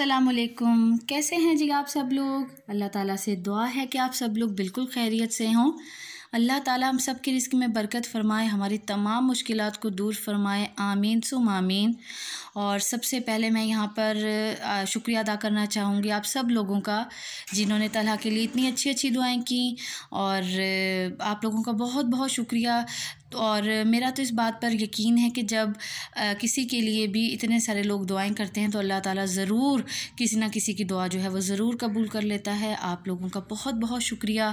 असलकुम कैसे हैं जी आप सब लोग अल्लाह ताला से दुआ है कि आप सब लोग बिल्कुल खैरियत से हों अल्लाह ताला हम सब के रिस्क में बरकत फ़रमाए हमारी तमाम मुश्किलात को दूर फ़रमाए आमीन सुम आमीन और सबसे पहले मैं यहाँ पर शुक्रिया अदा करना चाहूँगी आप सब लोगों का जिन्होंने तलहा के लिए इतनी अच्छी अच्छी दुआएं की और आप लोगों का बहुत बहुत शुक्रिया तो और मेरा तो इस बात पर यकीन है कि जब आ, किसी के लिए भी इतने सारे लोग दुआएं करते हैं तो अल्लाह ताला ज़रूर किसी ना किसी की दुआ जो है वो ज़रूर कबूल कर लेता है आप लोगों का बहुत बहुत शुक्रिया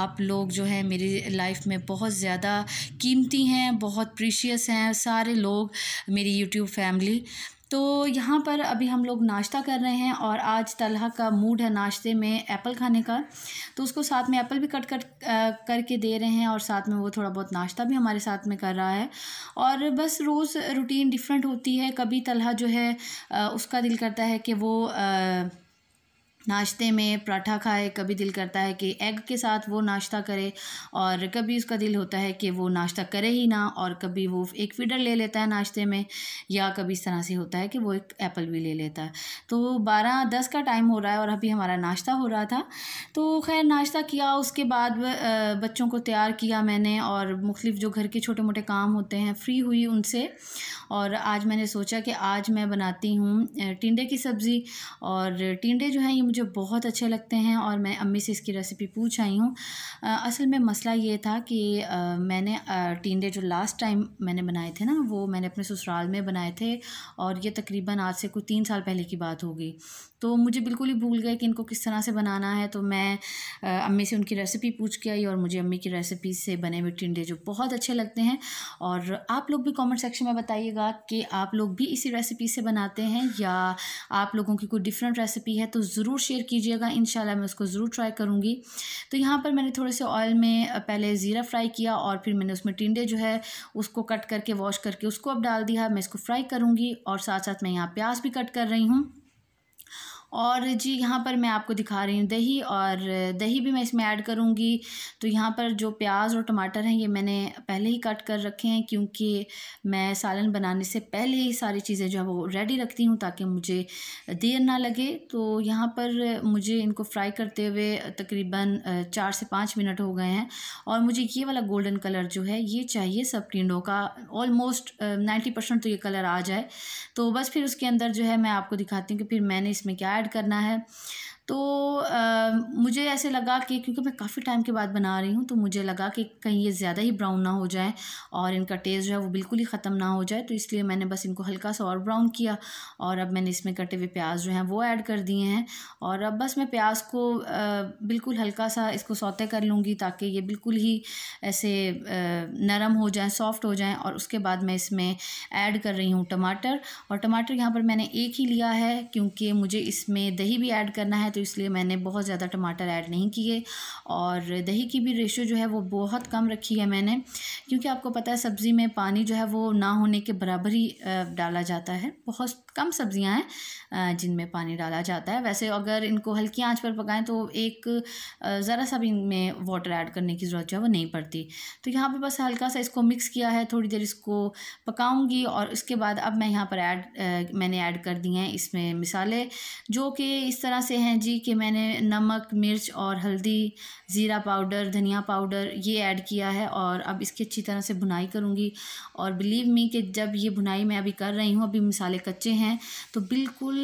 आप लोग जो हैं मेरी लाइफ में बहुत ज़्यादा कीमती हैं बहुत प्रीशियस हैं सारे लोग मेरी यूट्यूब फैमिली तो यहाँ पर अभी हम लोग नाश्ता कर रहे हैं और आज तलहा का मूड है नाश्ते में एप्पल खाने का तो उसको साथ में एप्पल भी कट कट करके दे रहे हैं और साथ में वो थोड़ा बहुत नाश्ता भी हमारे साथ में कर रहा है और बस रोज़ रूटीन डिफरेंट होती है कभी तलहा जो है उसका दिल करता है कि वो नाश्ते में पराठा खाए कभी दिल करता है कि एग के साथ वो नाश्ता करे और कभी उसका दिल होता है कि वो नाश्ता करे ही ना और कभी वो एक फीडर ले लेता है नाश्ते में या कभी इस तरह से होता है कि वो एक एप्पल भी ले लेता है तो बारह दस का टाइम हो रहा है और अभी हमारा नाश्ता हो रहा था तो खैर नाश्ता किया उसके बाद बच्चों को तैयार किया मैंने और मुख्तफ जो घर के छोटे मोटे काम होते हैं फ्री हुई उनसे और आज मैंने सोचा कि आज मैं बनाती हूँ टिंडे की सब्ज़ी और टिंडे जो हैं ये मुझे जो बहुत अच्छे लगते हैं और मैं अम्मी से इसकी रेसिपी पूछ आई हूँ असल में मसला ये था कि आ, मैंने टींडे जो लास्ट टाइम मैंने बनाए थे ना वो मैंने अपने ससुराल में बनाए थे और ये तकरीबन आज से कुछ तीन साल पहले की बात होगी तो मुझे बिल्कुल ही भूल गए कि इनको किस तरह से बनाना है तो मैं अम्मी से उनकी रेसिपी पूछ के आई और मुझे अम्मी की रेसिपी से बने हुए टिंडे जो बहुत अच्छे लगते हैं और आप लोग भी कमेंट सेक्शन में बताइएगा कि आप लोग भी इसी रेसिपी से बनाते हैं या आप लोगों की कोई डिफरेंट रेसिपी है तो ज़रूर शेयर कीजिएगा इन मैं उसको ज़रूर ट्राई करूँगी तो यहाँ पर मैंने थोड़े से ऑयल में पहले ज़ीरा फ्राई किया और फिर मैंने उसमें टिंडे जो है उसको कट करके वॉश करके उसको अब डाल दिया मैं इसको फ्राई करूँगी और साथ साथ मैं यहाँ प्याज भी कट कर रही हूँ और जी यहाँ पर मैं आपको दिखा रही हूँ दही और दही भी मैं इसमें ऐड करूँगी तो यहाँ पर जो प्याज और टमाटर हैं ये मैंने पहले ही कट कर रखे हैं क्योंकि मैं सालन बनाने से पहले ही सारी चीज़ें जो है वो रेडी रखती हूँ ताकि मुझे देर ना लगे तो यहाँ पर मुझे इनको फ्राई करते हुए तकरीबन चार से पाँच मिनट हो गए हैं और मुझे ये वाला गोल्डन कलर जो है ये चाहिए सब टिंडों का ऑलमोस्ट नाइन्टी परसेंट तो ये कलर आ जाए तो बस फिर उसके अंदर जो है मैं आपको दिखाती हूँ कि फिर मैंने इसमें क्या ऐड करना है तो आ, मुझे ऐसे लगा कि क्योंकि मैं काफ़ी टाइम के बाद बना रही हूँ तो मुझे लगा कि कहीं ये ज़्यादा ही ब्राउन ना हो जाए और इनका टेस्ट जो है वो बिल्कुल ही ख़त्म ना हो जाए तो इसलिए मैंने बस इनको हल्का सा और ब्राउन किया और अब मैंने इसमें कटे हुए प्याज जो हैं वो ऐड कर दिए हैं और अब बस मैं प्याज को बिल्कुल हल्का सा इसको सौते कर लूँगी ताकि ये बिल्कुल ही ऐसे नरम हो जाए सॉफ्ट हो जाए और उसके बाद मैं इसमें ऐड कर रही हूँ टमाटर और टमाटर यहाँ पर मैंने एक ही लिया है क्योंकि मुझे इसमें दही भी ऐड करना है तो तो इसलिए मैंने बहुत ज़्यादा टमाटर ऐड नहीं किए और दही की भी रेशो जो है वो बहुत कम रखी है मैंने क्योंकि आपको पता है सब्ज़ी में पानी जो है वो ना होने के बराबर ही डाला जाता है बहुत कम सब्ज़ियाँ हैं जिनमें पानी डाला जाता है वैसे अगर इनको हल्की आँच पर पकाएँ तो एक ज़रा सा भी इनमें वाटर ऐड करने की ज़रूरत जो है वो नहीं पड़ती तो यहाँ पर बस हल्का सा इसको मिक्स किया है थोड़ी देर इसको पकाऊंगी और उसके बाद अब मैं यहाँ पर ऐड मैंने ऐड कर दिए हैं इसमें मिसाले जो कि इस तरह से हैं जी जी कि मैंने नमक मिर्च और हल्दी ज़ीरा पाउडर धनिया पाउडर ये ऐड किया है और अब इसकी अच्छी तरह से बुनाई करूँगी और बिलीव मी कि जब ये बुनाई मैं अभी कर रही हूँ अभी मसाले कच्चे हैं तो बिल्कुल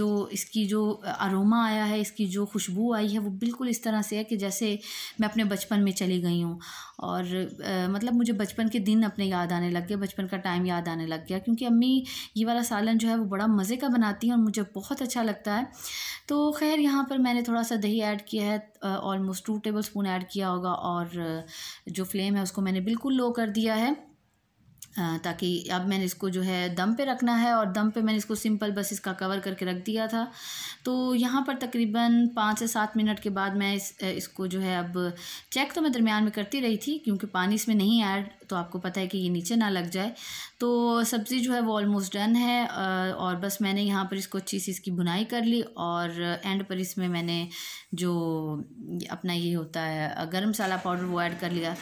जो इसकी जो अरोमा आया है इसकी जो खुशबू आई है वो बिल्कुल इस तरह से है कि जैसे मैं अपने बचपन में चली गई हूँ और आ, मतलब मुझे बचपन के दिन अपने याद आने लग गए बचपन का टाइम याद आने लग गया क्योंकि अम्मी ये वाला सालन जो है वो बड़ा मज़े का बनाती हैं और मुझे बहुत अच्छा लगता है तो खैर खैर यहाँ पर मैंने थोड़ा सा दही ऐड किया है almost two tablespoon add किया होगा और जो फ्लेम है उसको मैंने बिल्कुल लो कर दिया है ताकि अब मैंने इसको जो है दम पे रखना है और दम पे मैंने इसको सिंपल बस इसका कवर करके रख दिया था तो यहाँ पर तकरीबन पाँच से सात मिनट के बाद मैं इस इसको जो है अब चेक तो मैं दरमियान में करती रही थी क्योंकि पानी इसमें नहीं ऐड तो आपको पता है कि ये नीचे ना लग जाए तो सब्ज़ी जो है वो ऑलमोस्ट डन है और बस मैंने यहाँ पर इसको अच्छी सी इसकी बुनाई कर ली और एंड पर इसमें मैंने जो अपना ये होता है गर्म मसाला पाउडर वो ऐड कर लिया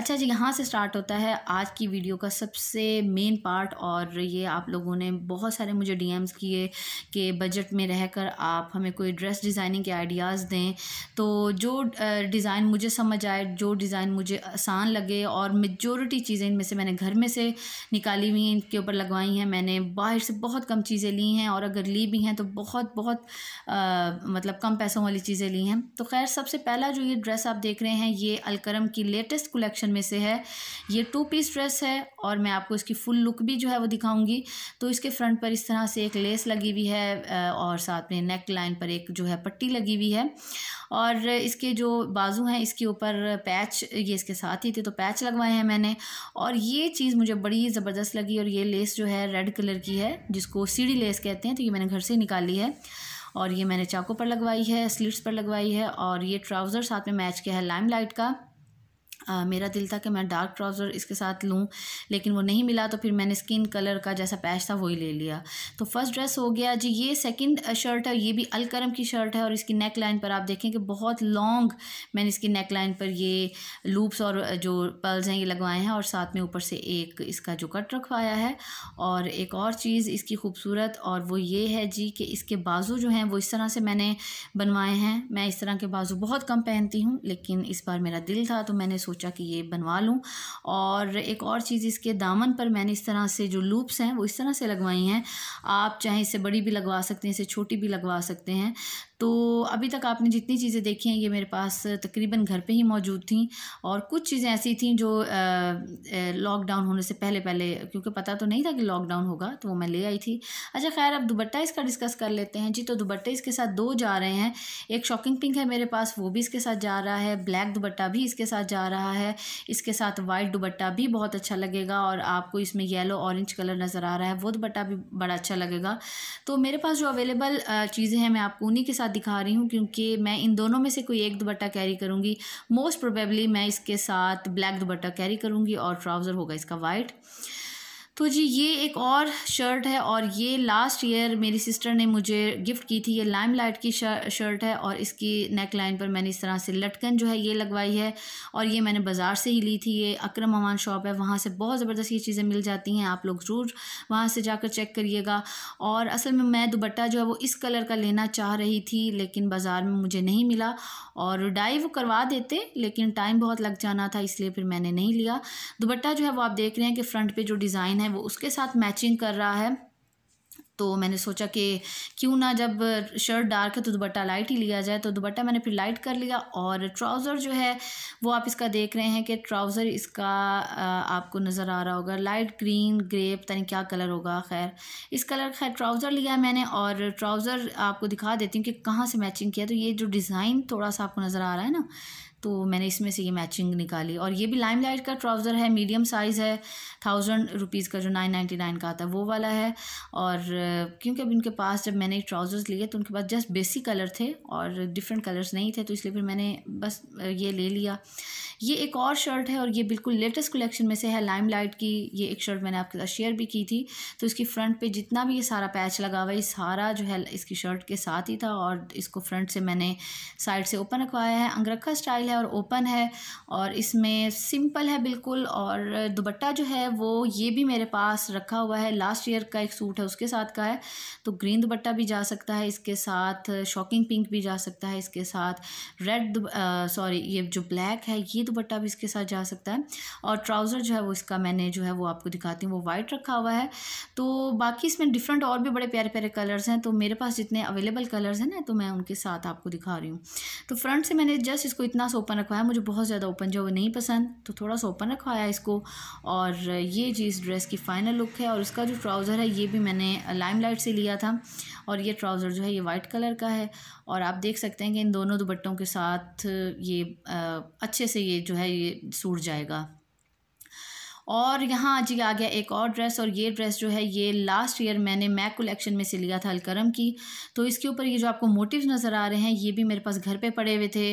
अच्छा जी यहाँ से स्टार्ट होता है आज की वीडियो का सबसे मेन पार्ट और ये आप लोगों ने बहुत सारे मुझे डीएम्स किए कि बजट में रहकर आप हमें कोई ड्रेस डिज़ाइनिंग के आइडियाज़ दें तो जो डिज़ाइन मुझे समझ आए जो डिज़ाइन मुझे आसान लगे और मेजोरिटी सी चीज़ें इनमें से मैंने घर में से निकाली हुई हैं इनके ऊपर लगवाई हैं मैंने बाहर से बहुत कम चीज़ें ली हैं और अगर ली भी हैं तो बहुत बहुत आ, मतलब कम पैसों वाली चीज़ें ली हैं तो खैर सबसे पहला जो ये ड्रेस आप देख रहे हैं ये अलकरम की लेटेस्ट कलेक्शन में से है ये टू पीस ड्रेस है और मैं आपको इसकी फुल लुक भी जो है वो दिखाऊंगी तो इसके फ्रंट पर इस तरह से एक लेस लगी हुई है और साथ में नेक लाइन पर एक जो है पट्टी लगी हुई है और इसके जो बाजू हैं इसके ऊपर पैच ये इसके साथ ही थे तो पैच लगवाए हैं मैंने और ये चीज़ मुझे बड़ी ज़बरदस्त लगी और ये लेस जो है रेड कलर की है जिसको सीढ़ी लेस कहते हैं तो ये मैंने घर से निकाली है और ये मैंने चाकू पर लगवाई है स्लीट्स पर लगवाई है और ये ट्राउज़र साथ में मैच किया है लाइम लाइट का Uh, मेरा दिल था कि मैं डार्क ट्राउज़र इसके साथ लूँ लेकिन वो नहीं मिला तो फिर मैंने स्किन कलर का जैसा पैच था वही ले लिया तो फर्स्ट ड्रेस हो गया जी ये सेकंड शर्ट है ये भी अलकरम की शर्ट है और इसकी नेक लाइन पर आप देखें कि बहुत लॉन्ग मैंने इसकी नेक लाइन पर ये लूप्स और जो पर्ल्स हैं ये लगवाए हैं और साथ में ऊपर से एक इसका जो कट रखवाया है और एक और चीज़ इसकी खूबसूरत और वो ये है जी कि इसके बाजू जो हैं वो इस तरह से मैंने बनवाए हैं मैं इस तरह के बाजू बहुत कम पहनती हूँ लेकिन इस बार मेरा दिल था तो मैंने सोचा कि ये बनवा लूँ और एक और चीज़ इसके दामन पर मैंने इस तरह से जो लूप्स हैं वो इस तरह से लगवाई हैं आप चाहे इसे बड़ी भी लगवा सकते हैं इसे छोटी भी लगवा सकते हैं तो अभी तक आपने जितनी चीज़ें देखी हैं ये मेरे पास तकरीबन घर पे ही मौजूद थी और कुछ चीज़ें ऐसी थी जो लॉकडाउन होने से पहले पहले क्योंकि पता तो नहीं था कि लॉकडाउन होगा तो वो मैं ले आई थी अच्छा खैर अब दुबट्टा इसका डिस्कस कर लेते हैं जी तो दुबट्टे इसके साथ दो जा रहे हैं एक शॉकिंग पिंक है मेरे पास वो भी इसके साथ जा रहा है ब्लैक दुबट्टा भी इसके साथ जा रहा है इसके साथ वाइट दुबट्टा भी बहुत अच्छा लगेगा और आपको इसमें येलो ऑरेंज कलर नज़र आ रहा है वो दुबट्टा भी बड़ा अच्छा लगेगा तो मेरे पास जो अवेलेबल चीज़ें हैं मैं आपको उन्हीं के साथ साथ दिखा रही हूँ क्योंकि मैं इन दोनों में से कोई एक दुपट्टा कैरी करूँगी मोस्ट प्रोबेबली मैं इसके साथ ब्लैक दुपट्टा कैरी करूँगी और ट्राउज़र होगा इसका वाइट तो जी ये एक और शर्ट है और ये लास्ट ईयर मेरी सिस्टर ने मुझे गिफ्ट की थी ये लाइम लाइट की शर्ट है और इसकी नेक लाइन पर मैंने इस तरह से लटकन जो है ये लगवाई है और ये मैंने बाज़ार से ही ली थी ये अक्रम अमान शॉप है वहाँ से बहुत ज़बरदस्त ये चीज़ें मिल जाती हैं आप लोग ज़रूर वहाँ से जाकर चेक करिएगा और असल में मैं दुबट्टा जो है वो इस कलर का लेना चाह रही थी लेकिन बाज़ार में मुझे नहीं मिला और डाई वो करवा देते लेकिन टाइम बहुत लग जाना था इसलिए फिर मैंने नहीं लिया दुबट्टा जो है वो आप देख रहे हैं कि फ्रंट पर जो डिज़ाइन है है वो उसके साथ मैचिंग कर रहा है तो मैंने सोचा कि क्यों ना जब शर्ट डार्क है तो दुबट्टा लाइट ही लिया जाए तो दुबट्टा मैंने फिर लाइट कर लिया और ट्राउज़र जो है वो आप इसका देख रहे हैं कि ट्राउज़र इसका आपको नज़र आ रहा होगा लाइट ग्रीन ग्रे पता नहीं क्या कलर होगा खैर इस कलर खैर ट्राउज़र लिया है मैंने और ट्राउज़र आपको दिखा देती हूँ कि कहाँ से मैचिंग किया तो ये जो डिज़ाइन थोड़ा सा आपको नज़र आ रहा है ना तो मैंने इसमें से ये मैचिंग निकाली और ये भी लाइम लाइट का ट्राउज़र है मीडियम साइज़ है थाउजेंड रुपीज़ का जो नाइन नाइन्टी नाइन का आता है वो वाला है और क्योंकि अब इनके पास जब मैंने ट्राउज़र्स लिए तो उनके पास जस्ट बेसिक कलर थे और डिफरेंट कलर्स नहीं थे तो इसलिए फिर मैंने बस ये ले लिया ये एक और शर्ट है और ये बिल्कुल लेटेस्ट कलेक्शन में से है लाइम लाइट की ये एक शर्ट मैंने आपके साथ शेयर भी की थी तो इसकी फ्रंट पे जितना भी ये सारा पैच लगा हुआ है सारा जो है इसकी शर्ट के साथ ही था और इसको फ्रंट से मैंने साइड से ओपन रखवाया है अंगरखा स्टाइल है और ओपन है और इसमें सिंपल है बिल्कुल और दुबट्टा जो है वो ये भी मेरे पास रखा हुआ है लास्ट ईयर का एक सूट है उसके साथ का है तो ग्रीन दुपट्टा भी जा सकता है इसके साथ शॉकिंग पिंक भी जा सकता है इसके साथ रेड सॉरी ये जो ब्लैक है ये दुपट्टा भी इसके साथ जा सकता है और ट्राउज़र जो है वो इसका मैंने जो है वो आपको दिखाती हूँ वो वाइट रखा हुआ है तो बाकी इसमें डिफरेंट और भी बड़े प्यारे प्यारे कलर्स हैं तो मेरे पास जितने अवेलेबल कलर्स हैं ना तो मैं उनके साथ आपको दिखा रही हूँ तो फ्रंट से मैंने जस्ट इसको इतना सा ओपन रखवाया मुझे बहुत ज़्यादा ओपन जो है वो नहीं पसंद तो थोड़ा सा ओपन रखवाया इसको और ये जी इस ड्रेस की फ़ाइनल लुक है और इसका जो ट्राउज़र है ये भी मैंने लाइम लाइट से लिया था और ये ट्राउज़र जो है ये वाइट कलर का है और आप देख सकते हैं कि इन दोनों दुपट्टों के साथ ये अच्छे से ये जो है ये सूट जाएगा और यहाँ आज आ गया एक और ड्रेस और ये ड्रेस जो है ये लास्ट ईयर मैंने मैक कलेक्शन में से लिया था अलकरम की तो इसके ऊपर ये जो आपको मोटिव्स नज़र आ रहे हैं ये भी मेरे पास घर पे पड़े हुए थे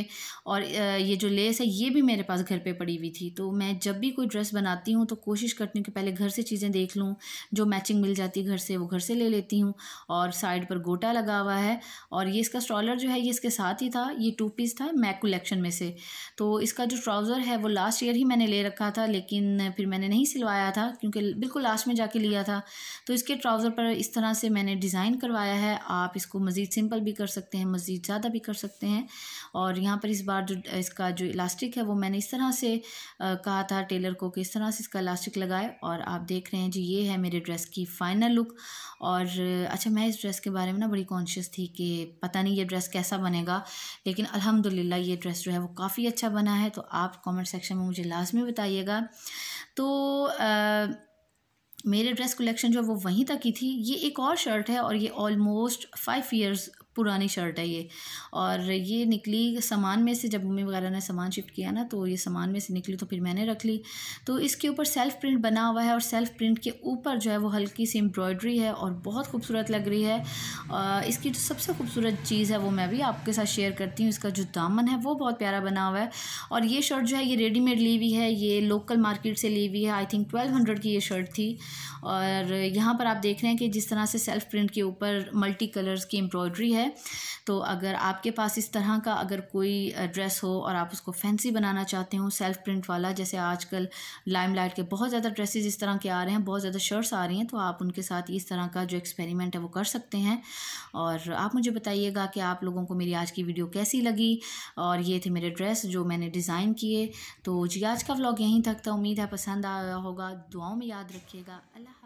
और ये जो लेस है ये भी मेरे पास घर पे पड़ी हुई थी तो मैं जब भी कोई ड्रेस बनाती हूँ तो कोशिश करती हूँ कि पहले घर से चीज़ें देख लूँ जो मैचिंग मिल जाती है घर से वो घर से ले लेती हूँ और साइड पर गोटा लगा हुआ है और ये इसका स्ट्रॉलर जो है ये इसके साथ ही था ये टू पीस था मैक कलेक्शन में से तो इसका जो ट्राउज़र है वो लास्ट ईयर ही मैंने ले रखा था लेकिन फिर मैंने मैंने नहीं सिलवाया था क्योंकि बिल्कुल लास्ट में जाके लिया था तो इसके ट्राउज़र पर इस तरह से मैंने डिज़ाइन करवाया है आप इसको मज़ीद सिंपल भी कर सकते हैं मज़ीद ज़्यादा भी कर सकते हैं और यहाँ पर इस बार जो इसका जो इलास्टिक है वो मैंने इस तरह से कहा था टेलर को कि इस तरह से इसका इलास्टिक लगाए और आप देख रहे हैं जी ये है मेरे ड्रेस की फ़ाइनल लुक और अच्छा मैं इस ड्रेस के बारे में ना बड़ी कॉन्शियस थी कि पता नहीं ये ड्रेस कैसा बनेगा लेकिन अलहमदिल्ला ये ड्रेस जो है वो काफ़ी अच्छा बना है तो आप कमेंट सेक्शन में मुझे लाजमी बताइएगा तो आ, मेरे ड्रेस कलेक्शन जो वो वहीं तक की थी ये एक और शर्ट है और ये ऑलमोस्ट फाइव ईयर्स पुरानी शर्ट है ये और ये निकली सामान में से जब मम्मी वगैरह ने सामान शिफ्ट किया ना तो ये सामान में से निकली तो फिर मैंने रख ली तो इसके ऊपर सेल्फ प्रिंट बना हुआ है और सेल्फ प्रिंट के ऊपर जो है वो हल्की सी एम्ब्रॉयडरी है और बहुत खूबसूरत लग रही है इसकी जो सबसे खूबसूरत चीज़ है वो मैं भी आपके साथ शेयर करती हूँ इसका जो दामन है वो बहुत प्यारा बना हुआ है और ये शर्ट जो है ये रेडीमेड ली हुई है ये लोकल मार्केट से ली हुई है आई थिंक ट्वेल्व हंड्रेड की ये शर्ट थी और यहाँ पर आप देख रहे हैं कि जिस तरह से सेल्फ प्रिंट के ऊपर मल्टी कलर्स की एम्ब्रॉयडरी है है तो अगर आपके पास इस तरह का अगर कोई ड्रेस हो और आप उसको फैंसी बनाना चाहते हो सेल्फ प्रिंट वाला जैसे आजकल लाइमलाइट के बहुत ज़्यादा ड्रेसेस इस तरह के आ रहे हैं बहुत ज़्यादा शर्ट्स आ रही हैं तो आप उनके साथ इस तरह का जो एक्सपेरिमेंट है वो कर सकते हैं और आप मुझे बताइएगा कि आप लोगों को मेरी आज की वीडियो कैसी लगी और ये थे मेरे ड्रेस जो मैंने डिज़ाइन किए तो जी आज का व्लॉग यहीं तक था उम्मीद है पसंद आया होगा दुआओं में याद रखिएगा अल्लाह